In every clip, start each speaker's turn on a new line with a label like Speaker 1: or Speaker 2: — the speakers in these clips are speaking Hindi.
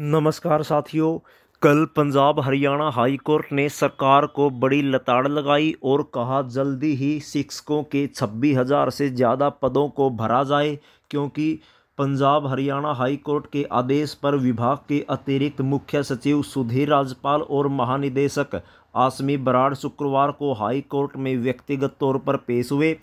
Speaker 1: नमस्कार साथियों कल पंजाब हरियाणा हाई कोर्ट ने सरकार को बड़ी लताड़ लगाई और कहा जल्दी ही शिक्षकों के छब्बीस हज़ार से ज़्यादा पदों को भरा जाए क्योंकि पंजाब हरियाणा हाई कोर्ट के आदेश पर विभाग के अतिरिक्त मुख्य सचिव सुधीर राजपाल और महानिदेशक आसमी बराड़ शुक्रवार को हाई कोर्ट में व्यक्तिगत तौर पर पेश हुए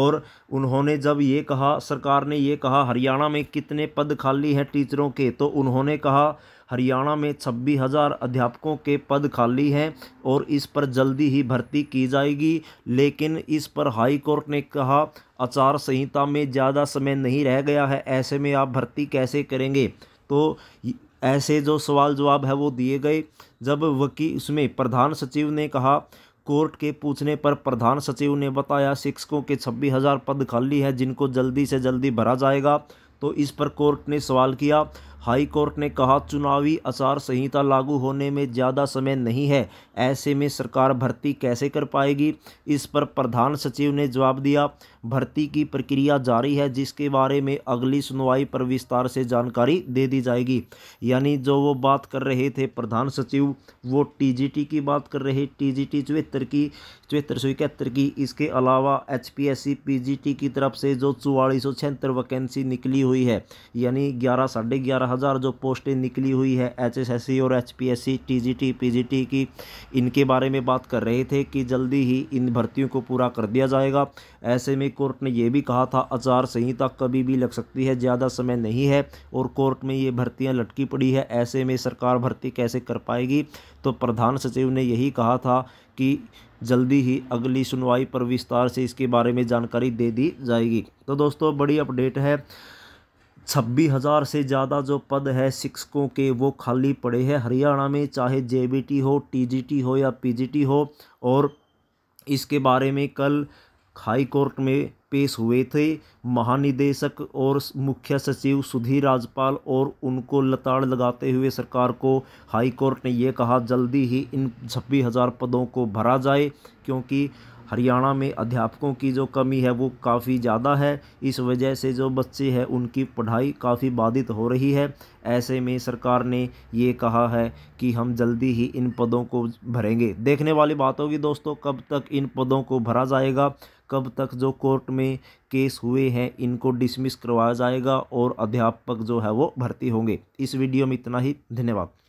Speaker 1: और उन्होंने जब ये कहा सरकार ने ये कहा हरियाणा में कितने पद खाली हैं टीचरों के तो उन्होंने कहा हरियाणा में छब्बीस हज़ार अध्यापकों के पद खाली हैं और इस पर जल्दी ही भर्ती की जाएगी लेकिन इस पर हाई कोर्ट ने कहा आचार संहिता में ज़्यादा समय नहीं रह गया है ऐसे में आप भर्ती कैसे करेंगे तो ऐसे जो सवाल जवाब है वो दिए गए जब वकी उसमें प्रधान सचिव ने कहा कोर्ट के पूछने पर प्रधान सचिव ने बताया शिक्षकों के छब्बीस हज़ार पद खाली है जिनको जल्दी से जल्दी भरा जाएगा तो इस पर कोर्ट ने सवाल किया हाई कोर्ट ने कहा चुनावी आचार संहिता लागू होने में ज़्यादा समय नहीं है ऐसे में सरकार भर्ती कैसे कर पाएगी इस पर प्रधान सचिव ने जवाब दिया भर्ती की प्रक्रिया जारी है जिसके बारे में अगली सुनवाई पर विस्तार से जानकारी दे दी जाएगी यानी जो वो बात कर रहे थे प्रधान सचिव वो टीजीटी की बात कर रहे टीजीटी चौहत्तर की चौहत्तर सौ इकहत्तर की इसके अलावा एच पीजीटी की तरफ से जो चौवालीस सौ छिहत्तर वैकेंसी निकली हुई है यानी ग्यारह साढ़े ग्यारह हज़ार जो पोस्टें निकली हुई है एचएसएससी और एचपीएससी टीजीटी पीजीटी की इनके बारे में बात कर रहे थे कि जल्दी ही इन भर्तियों को पूरा कर दिया जाएगा ऐसे में कोर्ट ने यह भी कहा था आचार संहिता कभी भी लग सकती है ज़्यादा समय नहीं है और कोर्ट में ये भर्तियाँ लटकी पड़ी है ऐसे में सरकार भर्ती कैसे कर पाएगी तो प्रधान सचिव ने यही कहा था कि जल्दी ही अगली सुनवाई पर विस्तार से इसके बारे में जानकारी दे दी जाएगी तो दोस्तों बड़ी अपडेट है छब्बीस हज़ार से ज़्यादा जो पद है शिक्षकों के वो खाली पड़े हैं हरियाणा में चाहे जे हो टी हो या पी हो और इसके बारे में कल हाई कोर्ट में पेश हुए थे महानिदेशक और मुख्य सचिव सुधीर राजपाल और उनको लताड़ लगाते हुए सरकार को हाई कोर्ट ने ये कहा जल्दी ही इन छब्बीस हज़ार पदों को भरा जाए क्योंकि हरियाणा में अध्यापकों की जो कमी है वो काफ़ी ज़्यादा है इस वजह से जो बच्चे हैं उनकी पढ़ाई काफ़ी बाधित हो रही है ऐसे में सरकार ने ये कहा है कि हम जल्दी ही इन पदों को भरेंगे देखने वाली बात होगी दोस्तों कब तक इन पदों को भरा जाएगा कब तक जो कोर्ट में केस हुए हैं इनको डिसमिस करवाया जाएगा और अध्यापक जो है वो भर्ती होंगे इस वीडियो में इतना ही धन्यवाद